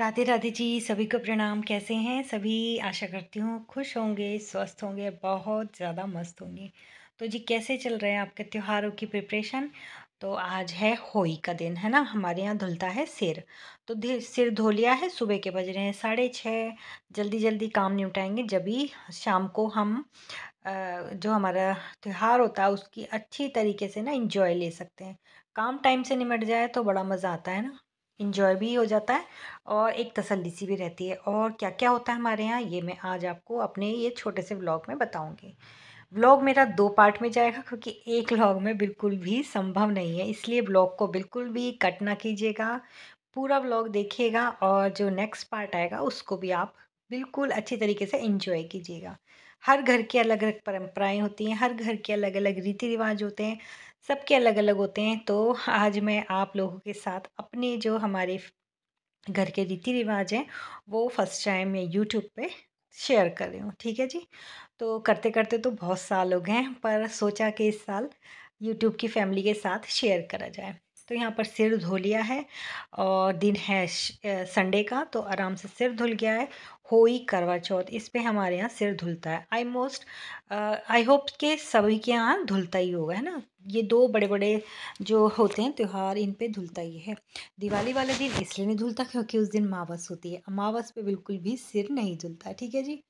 राधे राधे जी सभी को प्रणाम कैसे हैं सभी आशा करती हूँ खुश होंगे स्वस्थ होंगे बहुत ज़्यादा मस्त होंगे तो जी कैसे चल रहे हैं आपके त्योहारों की प्रिपरेशन तो आज है होली का दिन है ना हमारे यहाँ धुलता है सिर तो सिर धो लिया है सुबह के बज रहे हैं साढ़े छः जल्दी जल्दी काम निपटाएंगे जब ही शाम को हम जो हमारा त्यौहार होता है उसकी अच्छी तरीके से ना इंजॉय ले सकते हैं काम टाइम से निमट जाए तो बड़ा मज़ा आता है ना इन्जॉय भी हो जाता है और एक तसल्ली सी भी रहती है और क्या क्या होता है हमारे यहाँ ये मैं आज आपको अपने ये छोटे से व्लॉग में बताऊँगी व्लॉग मेरा दो पार्ट में जाएगा क्योंकि एक व्लॉग में बिल्कुल भी संभव नहीं है इसलिए व्लॉग को बिल्कुल भी कट ना कीजिएगा पूरा व्लॉग देखिएगा और जो नेक्स्ट पार्ट आएगा उसको भी आप बिल्कुल अच्छी तरीके से इन्जॉय कीजिएगा हर घर की अलग अलग परंपराएं होती हैं हर घर के अलग अलग रीति रिवाज होते हैं सबके अलग अलग होते हैं तो आज मैं आप लोगों के साथ अपने जो हमारे घर के रीति रिवाज हैं वो फर्स्ट टाइम मैं यूट्यूब पे शेयर कर रही हूँ ठीक है जी तो करते करते तो बहुत साल हो गए हैं पर सोचा कि इस साल यूट्यूब की फैमिली के साथ शेयर करा जाए तो यहाँ पर सिर धो लिया है और दिन है संडे का तो आराम से सिर धुल गया है ही करवा चौथ इस पे हमारे यहाँ सिर धुलता है आई मोस्ट आई होप के सभी के यहाँ धुलता ही होगा है ना ये दो बड़े बड़े जो होते हैं त्यौहार इन पे धुलता ही है दिवाली वाले दिन इसलिए नहीं धुलता क्योंकि उस दिन मावस होती है अमावस पे बिल्कुल भी सिर नहीं धुलता ठीक है जी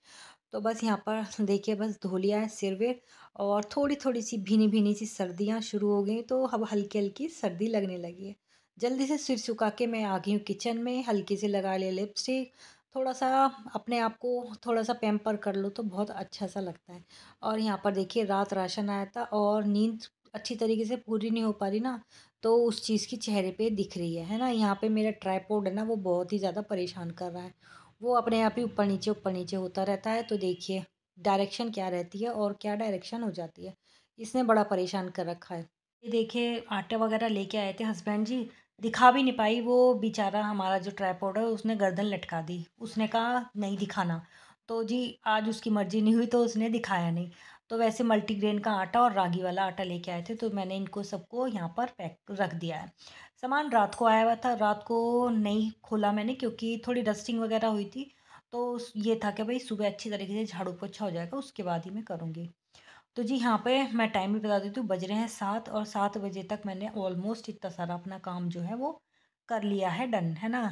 तो बस यहाँ पर देखिए बस धो लिया है सिर वेर और थोड़ी थोड़ी सी भीनी भीनी सी सर्दियाँ शुरू हो गई तो अब हल्की हल्की सर्दी लगने लगी है जल्दी से सिर सुखा के मैं आ गई हूँ किचन में हल्की से लगा लिया लिपस्टिक थोड़ा सा अपने आप को थोड़ा सा पैम्पर कर लो तो बहुत अच्छा सा लगता है और यहाँ पर देखिए रात राशन आया था और नींद अच्छी तरीके से पूरी नहीं हो पा रही ना तो उस चीज़ की चेहरे पे दिख रही है है ना यहाँ पे मेरा ट्राईपोड है ना वो बहुत ही ज़्यादा परेशान कर रहा है वो अपने आप ही ऊपर नीचे ऊपर नीचे होता रहता है तो देखिए डायरेक्शन क्या रहती है और क्या डायरेक्शन हो जाती है इसने बड़ा परेशान कर रखा है ये देखिए आटा वगैरह लेके आए थे हस्बैंड जी दिखा भी नहीं पाई वो बेचारा हमारा जो ट्राईपोड है उसने गर्दन लटका दी उसने कहा नहीं दिखाना तो जी आज उसकी मर्ज़ी नहीं हुई तो उसने दिखाया नहीं तो वैसे मल्टीग्रेन का आटा और रागी वाला आटा लेके आए थे तो मैंने इनको सबको यहाँ पर पैक रख दिया है सामान रात को आया हुआ था रात को नहीं खोला मैंने क्योंकि थोड़ी डस्टिंग वगैरह हुई थी तो ये था कि भाई सुबह अच्छी तरीके से झाड़ू पोछा हो जाएगा उसके बाद ही मैं करूँगी तो जी यहाँ पे मैं टाइम भी बता देती हूँ बज रहे हैं सात और सात बजे तक मैंने ऑलमोस्ट इतना सारा अपना काम जो है वो कर लिया है डन है ना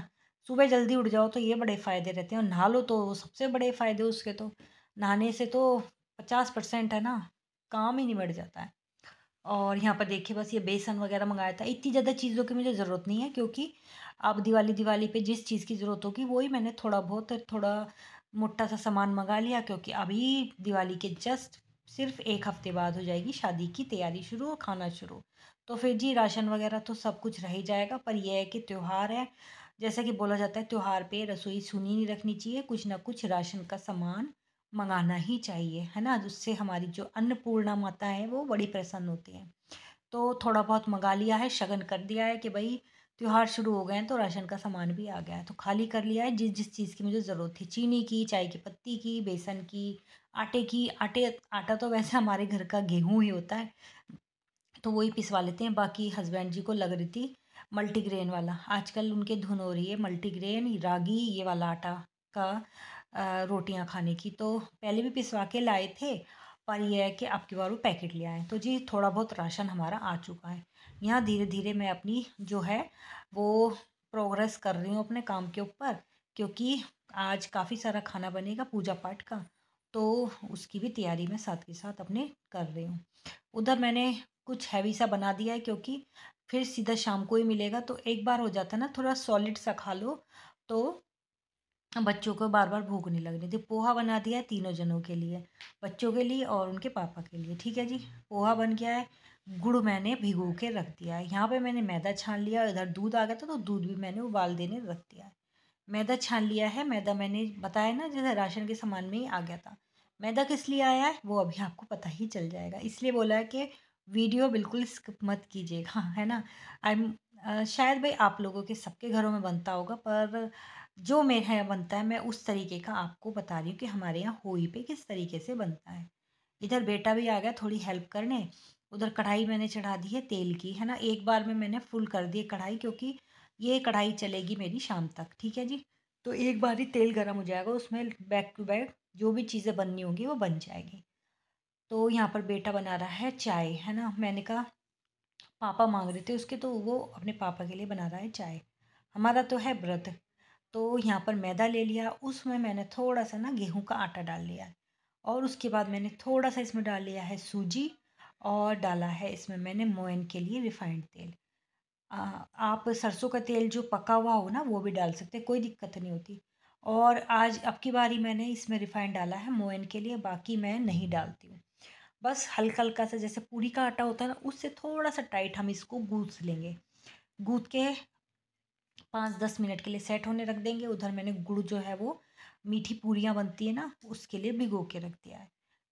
सुबह जल्दी उठ जाओ तो ये बड़े फ़ायदे रहते हैं और नहा लो तो सबसे बड़े फ़ायदे उसके तो नहाने से तो पचास परसेंट है ना काम ही निमट जाता है और यहाँ पर देखिए बस ये बेसन वगैरह मंगाया था इतनी ज़्यादा चीज़ों की मुझे ज़रूरत नहीं है क्योंकि अब दिवाली दिवाली पे जिस चीज़ की ज़रूरत होगी वही मैंने थोड़ा बहुत थोड़ा मोटा सा सामान मंगा लिया क्योंकि अभी दिवाली के जस्ट सिर्फ एक हफ्ते बाद हो जाएगी शादी की तैयारी शुरू और खाना शुरू तो फिर जी राशन वगैरह तो सब कुछ रह ही जाएगा पर यह है कि त्यौहार है जैसा कि बोला जाता है त्यौहार पे रसोई सुनी नहीं रखनी चाहिए कुछ ना कुछ राशन का सामान मंगाना ही चाहिए है ना जिससे हमारी जो अन्नपूर्णा माता है वो बड़ी प्रसन्न होती है तो थोड़ा बहुत मंगा लिया है शगन कर दिया है कि भाई त्यौहार शुरू हो गए हैं तो राशन का सामान भी आ गया है तो खाली कर लिया है जिस जिस चीज़ की मुझे ज़रूरत थी चीनी की चाय की पत्ती की बेसन की आटे की आटे आटा तो वैसे हमारे घर का गेहूँ ही होता है तो वही पिसवा लेते हैं बाकी हस्बैंड जी को लग रही थी मल्टीग्रेन वाला आजकल उनके धुन हो रही है मल्टीग्रेन रागी ये वाला आटा का रोटियां खाने की तो पहले भी पिसवा के लाए थे पर यह है कि आपके बार वो पैकेट ले आए तो जी थोड़ा बहुत राशन हमारा आ चुका है यहाँ धीरे धीरे मैं अपनी जो है वो प्रोग्रेस कर रही हूँ अपने काम के ऊपर क्योंकि आज काफ़ी सारा खाना बनेगा पूजा पाठ का तो उसकी भी तैयारी मैं साथ के साथ अपने कर रही हूँ उधर मैंने कुछ हैवी सा बना दिया है क्योंकि फिर सीधा शाम को ही मिलेगा तो एक बार हो जाता है ना थोड़ा सॉलिड सा खा लो तो बच्चों को बार बार भूख नहीं लगने थी पोहा बना दिया है तीनों जनों के लिए बच्चों के लिए और उनके पापा के लिए ठीक है जी पोहा बन गया है गुड़ मैंने भिगो के रख दिया है यहाँ पे मैंने मैदा छान लिया इधर दूध आ गया था तो दूध भी मैंने उबाल देने रख दिया है मैदा छान लिया है मैदा मैंने बताया ना जैसे राशन के सामान में ही आ गया था मैदा किस लिए आया है वो अभी आपको पता ही चल जाएगा इसलिए बोला है कि वीडियो बिल्कुल स्किप मत कीजिएगा है ना आई शायद भाई आप लोगों के सबके घरों में बनता होगा पर जो मेरे यहाँ बनता है मैं उस तरीके का आपको बता रही हूँ कि हमारे यहाँ होई पे किस तरीके से बनता है इधर बेटा भी आ गया थोड़ी हेल्प करने उधर कढ़ाई मैंने चढ़ा दी है तेल की है ना एक बार में मैंने फुल कर दी है कढ़ाई क्योंकि ये कढ़ाई चलेगी मेरी शाम तक ठीक है जी तो एक बार ही तेल गर्म हो जाएगा उसमें बैक टू बैक जो भी चीज़ें बननी होंगी वो बन जाएगी तो यहाँ पर बेटा बना रहा है चाय है ना मैंने कहा पापा मांग रहे थे उसके तो वो अपने पापा के लिए बना रहा है चाय हमारा तो है व्रत तो यहाँ पर मैदा ले लिया उसमें मैंने थोड़ा सा ना गेहूँ का आटा डाल लिया है और उसके बाद मैंने थोड़ा सा इसमें डाल लिया है सूजी और डाला है इसमें मैंने मोयन के लिए रिफाइंड तेल आ, आप सरसों का तेल जो पका हुआ हो ना वो भी डाल सकते हैं कोई दिक्कत नहीं होती और आज अब की बारी मैंने इसमें रिफाइंड डाला है मोयन के लिए बाकी मैं नहीं डालती हूँ बस हल्का हल्का सा जैसे पूरी का आटा होता है ना उससे थोड़ा सा टाइट हम इसको गूँथ लेंगे गूँथ के पाँच दस मिनट के लिए सेट होने रख देंगे उधर मैंने गुड़ जो है वो मीठी पूरियाँ बनती है ना उसके लिए भिगो के रख दिया है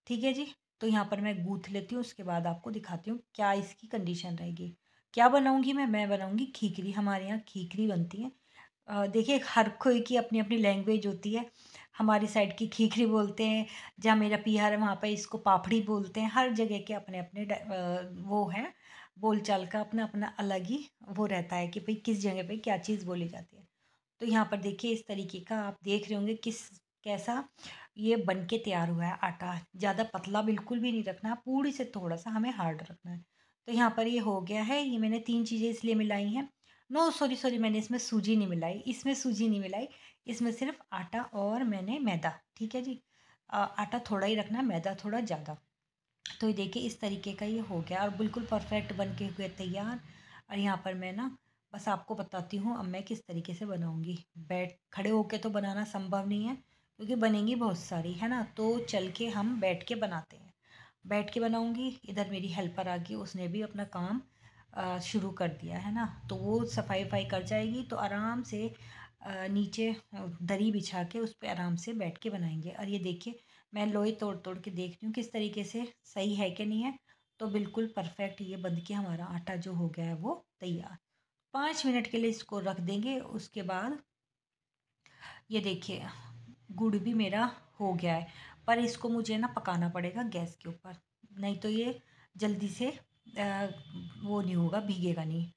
ठीक है जी तो यहाँ पर मैं गूँथ लेती हूँ उसके बाद आपको दिखाती हूँ क्या इसकी कंडीशन रहेगी क्या बनाऊँगी मैं मैं बनाऊँगी खीकरी हमारे यहाँ खीकरी बनती है देखिए हर कोई की अपनी अपनी लैंग्वेज होती है हमारी साइड की खीखरी बोलते हैं जहाँ मेरा पीहर है वहाँ पर इसको पापड़ी बोलते हैं हर जगह के अपने अपने वो हैं बोलचाल का अपना अपना अलग ही वो रहता है कि भाई किस जगह पे क्या चीज़ बोली जाती है तो यहाँ पर देखिए इस तरीके का आप देख रहे होंगे किस कैसा ये बन के तैयार हुआ है आटा ज़्यादा पतला बिल्कुल भी नहीं रखना पूरी से थोड़ा सा हमें हार्ड रखना है तो यहाँ पर ये हो गया है ये मैंने तीन चीज़ें इसलिए मिलाई हैं नो सॉरी सॉरी मैंने इसमें सूजी नहीं मिलाई इसमें सूजी नहीं मिलाई इसमें सिर्फ आटा और मैंने मैदा ठीक है जी आटा थोड़ा ही रखना मैदा थोड़ा ज़्यादा तो ये देखिए इस तरीके का ये हो गया और बिल्कुल परफेक्ट बन के हुए तैयार और यहाँ पर मैं ना बस आपको बताती हूँ अब मैं किस तरीके से बनाऊँगी बैठ खड़े होके तो बनाना संभव नहीं है क्योंकि बनेंगी बहुत सारी है ना तो चल के हम बैठ के बनाते हैं बैठ के बनाऊँगी इधर मेरी हेल्पर आ गई उसने भी अपना काम शुरू कर दिया है ना तो वो सफाई वफाई कर जाएगी तो आराम से नीचे दरी बिछा के उस पर आराम से बैठ के बनाएंगे और ये देखिए मैं लोई तोड़ तोड़ के देख रही हूँ किस तरीके से सही है कि नहीं है तो बिल्कुल परफेक्ट ये बन के हमारा आटा जो हो गया है वो तैयार पाँच मिनट के लिए इसको रख देंगे उसके बाद ये देखिए गुड़ भी मेरा हो गया है पर इसको मुझे ना पकाना पड़ेगा गैस के ऊपर नहीं तो ये जल्दी से आ, वो नहीं होगा भीगेगा नहीं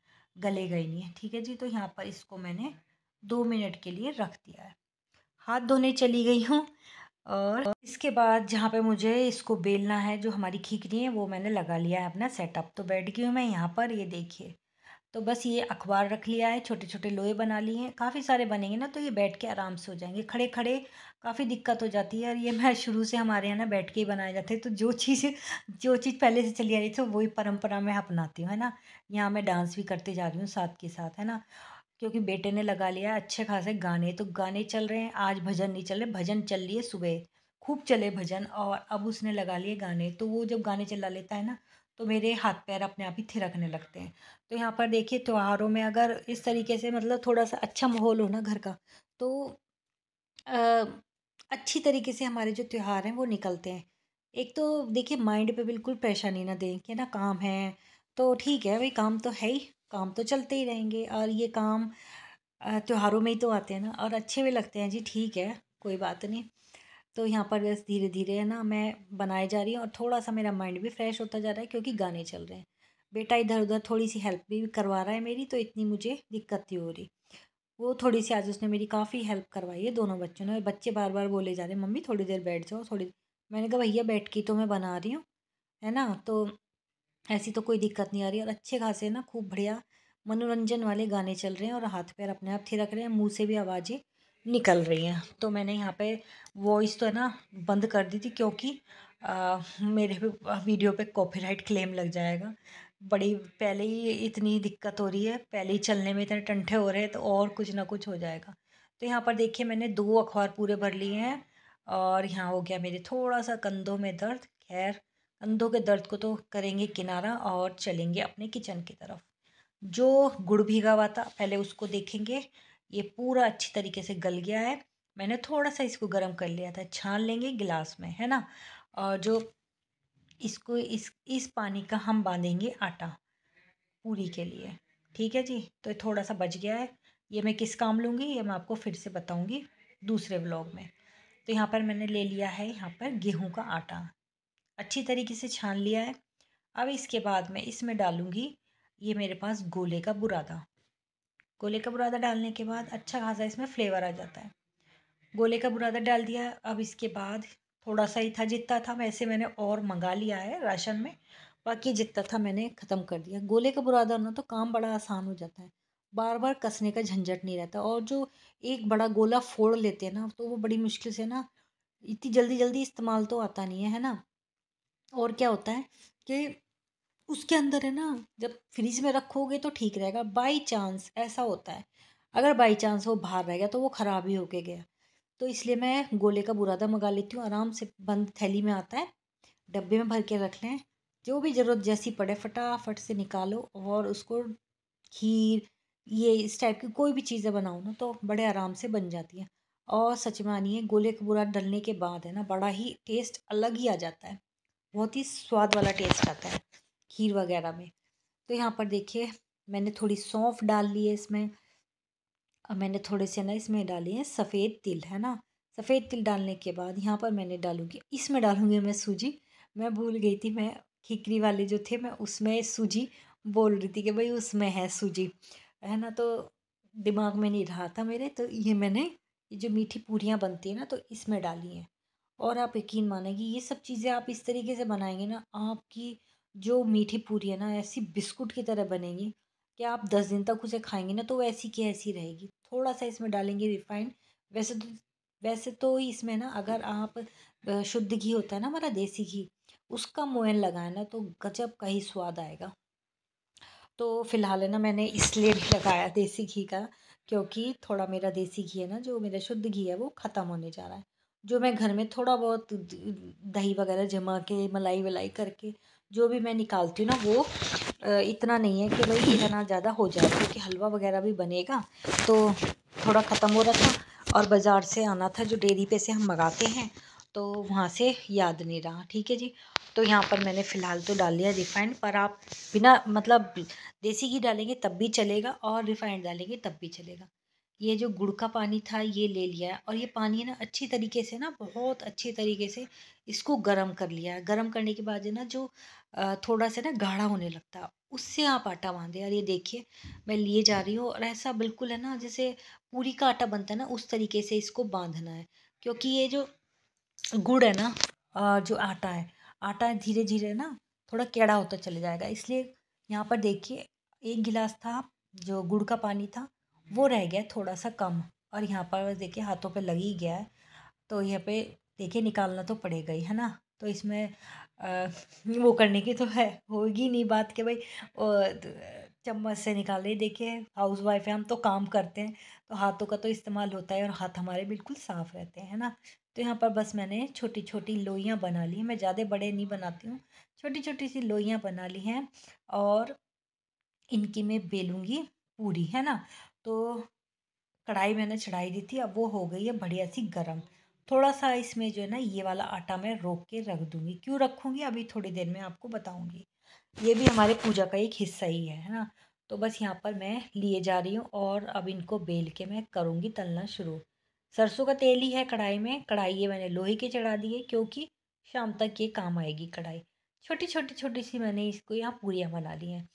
गलेगा ही नहीं ठीक है जी तो यहाँ पर इसको मैंने दो मिनट के लिए रख दिया है हाथ धोने चली गई हूँ और इसके बाद जहाँ पे मुझे इसको बेलना है जो हमारी खीकरी है वो मैंने लगा लिया है अपना सेटअप तो बैठ गई हूँ मैं यहाँ पर ये देखिए तो बस ये अखबार रख लिया है छोटे छोटे लोहे बना लिए हैं काफ़ी सारे बनेंगे ना तो ये बैठ के आराम से हो जाएंगे खड़े खड़े काफ़ी दिक्कत हो जाती है और ये मैं शुरू से हमारे यहाँ ना बैठ के ही बनाए जाते हैं तो जो चीज़ जो चीज़ पहले से चली आ रही थी वही परंपरा मैं अपनाती हूँ है ना यहाँ मैं डांस भी करते जा रही हूँ साथ के साथ है ना क्योंकि बेटे ने लगा लिया अच्छे खासे गाने तो गाने चल रहे हैं आज भजन नहीं चल रहे भजन चल लिए सुबह खूब चले भजन और अब उसने लगा लिए गाने तो वो जब गाने चला लेता है ना तो मेरे हाथ पैर अपने आप ही थिरकने लगते हैं तो यहाँ पर देखिए त्योहारों में अगर इस तरीके से मतलब थोड़ा सा अच्छा माहौल हो ना घर का तो आ, अच्छी तरीके से हमारे जो त्यौहार हैं वो निकलते हैं एक तो देखिए माइंड पे बिल्कुल परेशानी ना दें कि ना काम है तो ठीक है भाई काम तो है ही काम तो चलते ही रहेंगे और ये काम त्योहारों में ही तो आते हैं ना और अच्छे भी लगते हैं जी ठीक है कोई बात नहीं तो यहाँ पर बस धीरे धीरे है ना मैं बनाए जा रही हूँ और थोड़ा सा मेरा माइंड भी फ्रेश होता जा रहा है क्योंकि गाने चल रहे हैं बेटा इधर उधर थोड़ी सी हेल्प भी करवा रहा है मेरी तो इतनी मुझे दिक्कत नहीं हो रही वो थोड़ी सी आज उसने मेरी काफ़ी हेल्प करवाई है दोनों बच्चों ने बच्चे बार बार बोले जा रहे हैं मम्मी थोड़ी देर बैठ जाओ थोड़ी मैंने कहा भैया बैठ के तो मैं बना रही हूँ है ना तो ऐसी तो कोई दिक्कत नहीं आ रही और अच्छे खासे ना खूब बढ़िया मनोरंजन वाले गाने चल रहे हैं और हाथ पैर अपने आप थिरक रहे हैं मुंह से भी आवाज़ें निकल रही हैं तो मैंने यहाँ पे वॉइस तो है ना बंद कर दी थी क्योंकि आ, मेरे पे वीडियो पे कॉपीराइट क्लेम लग जाएगा बड़ी पहले ही इतनी दिक्कत हो रही है पहले ही चलने में इतने टंठे हो रहे हैं तो और कुछ ना कुछ हो जाएगा तो यहाँ पर देखिए मैंने दो अखबार पूरे भर लिए हैं और यहाँ हो गया मेरे थोड़ा सा कंधों में दर्द खैर कंधों के दर्द को तो करेंगे किनारा और चलेंगे अपने किचन की तरफ जो गुड़ भीगा हुआ था पहले उसको देखेंगे ये पूरा अच्छी तरीके से गल गया है मैंने थोड़ा सा इसको गर्म कर लिया था छान लेंगे गिलास में है ना और जो इसको इस इस पानी का हम बांधेंगे आटा पूरी के लिए ठीक है जी तो थोड़ा सा बच गया है ये मैं किस काम लूँगी ये मैं आपको फिर से बताऊँगी दूसरे व्लॉग में तो यहाँ पर मैंने ले लिया है यहाँ पर गेहूँ का आटा अच्छी तरीके से छान लिया है अब इसके बाद मैं इसमें डालूँगी ये मेरे पास गोले का बुरादा गोले का बुरादा डालने के बाद अच्छा खासा इसमें फ्लेवर आ जाता है गोले का बुरादा डाल दिया अब इसके बाद थोड़ा सा ही था जितना था वैसे मैंने और मंगा लिया है राशन में बाकी जितना था मैंने ख़त्म कर दिया गोले का बुरादा ना तो काम बड़ा आसान हो जाता है बार बार कसने का झंझट नहीं रहता और जो एक बड़ा गोला फोड़ लेते हैं ना तो वो बड़ी मुश्किल से ना इतनी जल्दी जल्दी इस्तेमाल तो आता नहीं है है ना और क्या होता है कि उसके अंदर है ना जब फ्रिज में रखोगे तो ठीक रहेगा बाई चांस ऐसा होता है अगर बाई चांस वो बाहर रह गया तो वो ख़राब ही होके गया तो इसलिए मैं गोले का बुरादा मंगा लेती हूँ आराम से बंद थैली में आता है डब्बे में भर के रख लें जो भी ज़रूरत जैसी पड़े फटाफट से निकालो और उसको खीर ये इस टाइप की कोई भी चीज़ें बनाओ ना तो बड़े आराम से बन जाती हैं और सच मानिए गोले का बुरा डलने के बाद है ना बड़ा ही टेस्ट अलग ही आ जाता है बहुत ही स्वाद वाला टेस्ट आता है खीर वगैरह में तो यहाँ पर देखिए मैंने थोड़ी सौंफ डाल ली है इसमें और मैंने थोड़े से ना इसमें डाले हैं सफ़ेद तिल है ना सफ़ेद तिल डालने के बाद यहाँ पर मैंने डालूँगी इसमें डालूँगी मैं सूजी मैं भूल गई थी मैं खिकरी वाले जो थे मैं उसमें सूजी बोल रही थी कि भाई उसमें है सूजी है ना तो दिमाग में नहीं रहा था मेरे तो ये मैंने ये जो मीठी पूरियाँ बनती है ना तो इसमें डाली हैं और आप यकीन मानेंगी ये सब चीज़ें आप इस तरीके से बनाएंगे ना आपकी जो मीठी पूरी है ना ऐसी बिस्कुट की तरह बनेगी कि आप दस दिन तक उसे खाएंगे ना तो वैसी की ऐसी रहेगी थोड़ा सा इसमें डालेंगे रिफाइंड वैसे तो वैसे तो इसमें ना अगर आप शुद्ध घी होता है ना हमारा देसी घी उसका मोयन लगाए ना तो गजब का ही स्वाद आएगा तो फ़िलहाल है ना मैंने इसलिए भी लगाया देसी घी का क्योंकि थोड़ा मेरा देसी घी है ना जो मेरा शुद्ध घी है वो ख़त्म होने जा रहा है जो मैं घर में थोड़ा बहुत दही वगैरह जमा के मलाई वलाई करके जो भी मैं निकालती हूँ ना वो इतना नहीं है कि भाई इतना ज़्यादा हो जाए क्योंकि हलवा वगैरह भी बनेगा तो थोड़ा ख़त्म हो रहा था और बाज़ार से आना था जो डेयरी पे से हम मंगाते हैं तो वहाँ से याद नहीं रहा ठीक है जी तो यहाँ पर मैंने फ़िलहाल तो डाल लिया रिफ़ाइंड पर आप बिना मतलब देसी घी डालेंगे तब भी चलेगा और रिफ़ाइंड डालेंगे तब भी चलेगा ये जो गुड़ का पानी था ये ले लिया और ये पानी है ना अच्छी तरीके से ना बहुत अच्छे तरीके से इसको गर्म कर लिया गर्म करने के बाद है ना जो थोड़ा सा ना गाढ़ा होने लगता उससे आप आटा बांधे यार ये देखिए मैं लिए जा रही हूँ और ऐसा बिल्कुल है ना जैसे पूरी का आटा बनता है ना उस तरीके से इसको बांधना है क्योंकि ये जो गुड़ है ना जो आटा है आटा धीरे धीरे ना थोड़ा केड़ा होता चले जाएगा इसलिए यहाँ पर देखिए एक गिलास था जो गुड़ का पानी था वो रह गया थोड़ा सा कम और यहाँ पर देखिए हाथों पे लग ही गया है तो यहाँ पे देखिए निकालना तो पड़ेगा ही है ना तो इसमें आ, वो करने की तो है होगी नहीं बात कि भाई चम्मच से निकाले देखिए हाउस वाइफ है हम तो काम करते हैं तो हाथों का तो इस्तेमाल होता है और हाथ हमारे बिल्कुल साफ़ रहते हैं है ना तो यहाँ पर बस मैंने छोटी छोटी लोइयाँ बना ली हैं मैं ज़्यादा बड़े नहीं बनाती हूँ छोटी छोटी सी लोइयाँ बना ली हैं और इनकी मैं बेलूँगी पूरी है ना तो कढ़ाई मैंने चढ़ाई दी थी अब वो हो गई है बढ़िया सी गर्म थोड़ा सा इसमें जो है ना ये वाला आटा मैं रोक के रख दूँगी क्यों रखूँगी अभी थोड़ी देर में आपको बताऊँगी ये भी हमारे पूजा का एक हिस्सा ही है है ना तो बस यहाँ पर मैं लिए जा रही हूँ और अब इनको बेल के मैं करूँगी तलना शुरू सरसों का तेल ही है कढ़ाई में कढ़ाई ये मैंने लोहे की चढ़ा दी है क्योंकि शाम तक ये काम आएगी कढ़ाई छोटी छोटी छोटी सी मैंने इसको यहाँ पूरियाँ बना ली हैं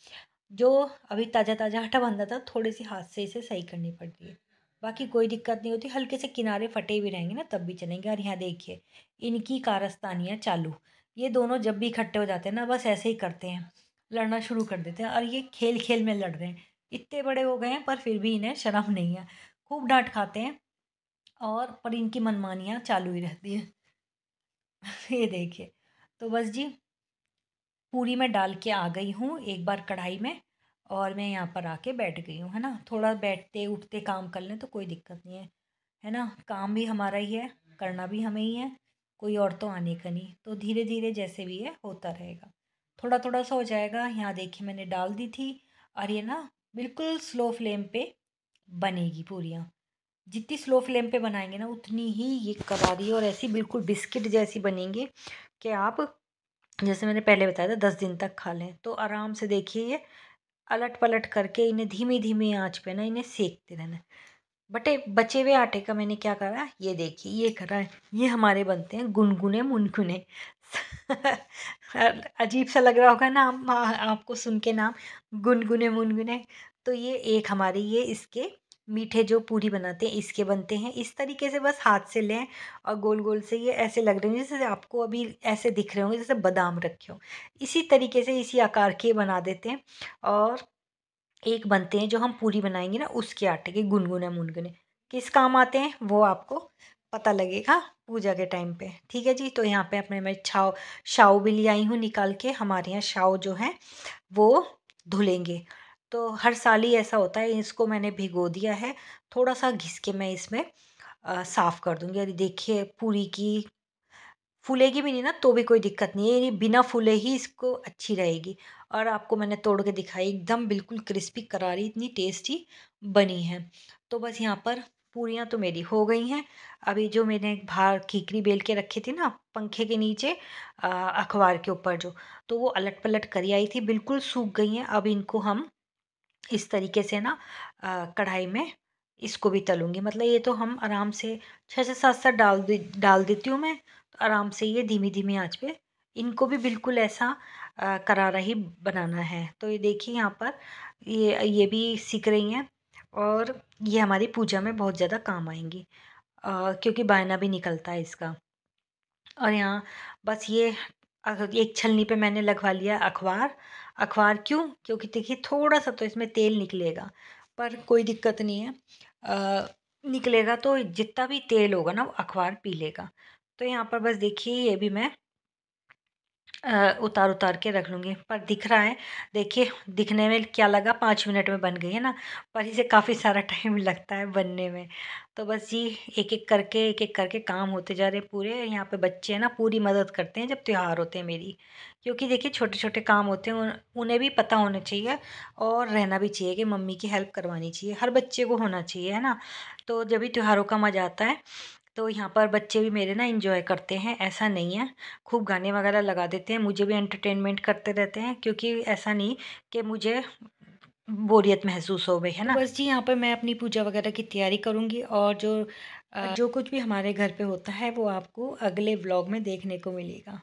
जो अभी ताज़ा ताज़ा आटा बांधा था थोड़े से हाथ से इसे सही करनी पड़ती है बाकी कोई दिक्कत नहीं होती हल्के से किनारे फटे भी रहेंगे ना तब भी चलेंगे और यहाँ देखिए इनकी कारस्तानियाँ चालू ये दोनों जब भी इकट्ठे हो जाते हैं ना बस ऐसे ही करते हैं लड़ना शुरू कर देते हैं और ये खेल खेल में लड़ रहे हैं इतने बड़े हो गए हैं पर फिर भी इन्हें शर्म नहीं है खूब डांट खाते हैं और पर इनकी मनमानियाँ चालू ही रहती हैं ये देखिए तो बस जी पूरी मैं डाल के आ गई हूँ एक बार कढ़ाई में और मैं यहाँ पर आके बैठ गई हूँ है ना थोड़ा बैठते उठते काम कर लें तो कोई दिक्कत नहीं है है ना काम भी हमारा ही है करना भी हमें ही है कोई और तो आने का नहीं तो धीरे धीरे जैसे भी है होता रहेगा थोड़ा थोड़ा सा हो जाएगा यहाँ देखिए मैंने डाल दी थी और ये ना बिल्कुल स्लो फ्लेम पे बनेगी पूरियाँ जितनी स्लो फ्लेम पे बनाएंगे ना उतनी ही ये करारी और ऐसी बिल्कुल बिस्किट जैसी बनेंगी कि आप जैसे मैंने पहले बताया था दस दिन तक खा लें तो आराम से देखिए ये अलट पलट करके इन्हें धीमी धीमी आँच पे ना इन्हें सेकते रहना बटे बचे हुए आटे का मैंने क्या करा ये देखिए ये करा है ये हमारे बनते हैं गुनगुने मुनगुने अजीब सा लग रहा होगा ना हाँ, आपको सुन के नाम गुनगुने मुनगुने तो ये एक हमारी ये इसके मीठे जो पूरी बनाते हैं इसके बनते हैं इस तरीके से बस हाथ से लें और गोल गोल से ये ऐसे लग रहे हैं जैसे आपको अभी ऐसे दिख रहे होंगे जैसे बादाम रखे हो इसी तरीके से इसी आकार के बना देते हैं और एक बनते हैं जो हम पूरी बनाएंगे ना उसके आटे के गुनगुने मुनगुने किस काम आते हैं वो आपको पता लगेगा पूजा के टाइम पे ठीक है जी तो यहाँ पे अपने मैं छाव शाओ भी ले आई हूँ निकाल के हमारे यहाँ शाव जो है वो धुलेंगे तो हर साल ही ऐसा होता है इसको मैंने भिगो दिया है थोड़ा सा घिस के मैं इसमें साफ़ कर दूँगी अरे देखिए पूरी की फूलेगी भी नहीं ना तो भी कोई दिक्कत नहीं है बिना फूले ही इसको अच्छी रहेगी और आपको मैंने तोड़ के दिखाई एकदम बिल्कुल क्रिस्पी करारी इतनी टेस्टी बनी है तो बस यहाँ पर पूरियाँ तो मेरी हो गई हैं अभी जो मैंने बाहर खीकरी बेल के रखी थी ना पंखे के नीचे अखबार के ऊपर जो तो वो अलट पलट करी आई थी बिल्कुल सूख गई हैं अब इनको हम इस तरीके से ना कढ़ाई में इसको भी तलूँगी मतलब ये तो हम आराम से छः से सात सात डाल दे डाल देती हूँ मैं तो आराम से ये धीमी धीमी आँच पे इनको भी बिल्कुल ऐसा करारा ही बनाना है तो ये देखिए यहाँ पर ये ये भी सीख रही हैं और ये हमारी पूजा में बहुत ज़्यादा काम आएंगी आ, क्योंकि बायना भी निकलता है इसका और यहाँ बस ये एक छलनी पे मैंने लगवा लिया अखबार अखबार क्यों क्योंकि देखिए थोड़ा सा तो इसमें तेल निकलेगा पर कोई दिक्कत नहीं है आ, निकलेगा तो जितना भी तेल होगा ना वो अखबार पी लेगा तो यहाँ पर बस देखिए ये भी मैं उतार उतार के रख लूँगी पर दिख रहा है देखिए दिखने में क्या लगा पाँच मिनट में बन गई है ना पर इसे काफ़ी सारा टाइम लगता है बनने में तो बस ये एक एक करके एक एक करके काम होते जा रहे पूरे यहाँ पे बच्चे हैं ना पूरी मदद करते हैं जब त्यौहार होते हैं मेरी क्योंकि देखिए छोटे छोटे काम होते हैं उन्हें भी पता होना चाहिए और रहना भी चाहिए कि मम्मी की हेल्प करवानी चाहिए हर बच्चे को होना चाहिए है ना तो जब भी त्यौहारों का मज़ा आता है तो यहाँ पर बच्चे भी मेरे ना इन्जॉय करते हैं ऐसा नहीं है खूब गाने वगैरह लगा देते हैं मुझे भी एंटरटेनमेंट करते रहते हैं क्योंकि ऐसा नहीं कि मुझे बोरियत महसूस हो गई है ना बस जी यहाँ पर मैं अपनी पूजा वगैरह की तैयारी करूँगी और जो जो कुछ भी हमारे घर पे होता है वो आपको अगले व्लॉग में देखने को मिलेगा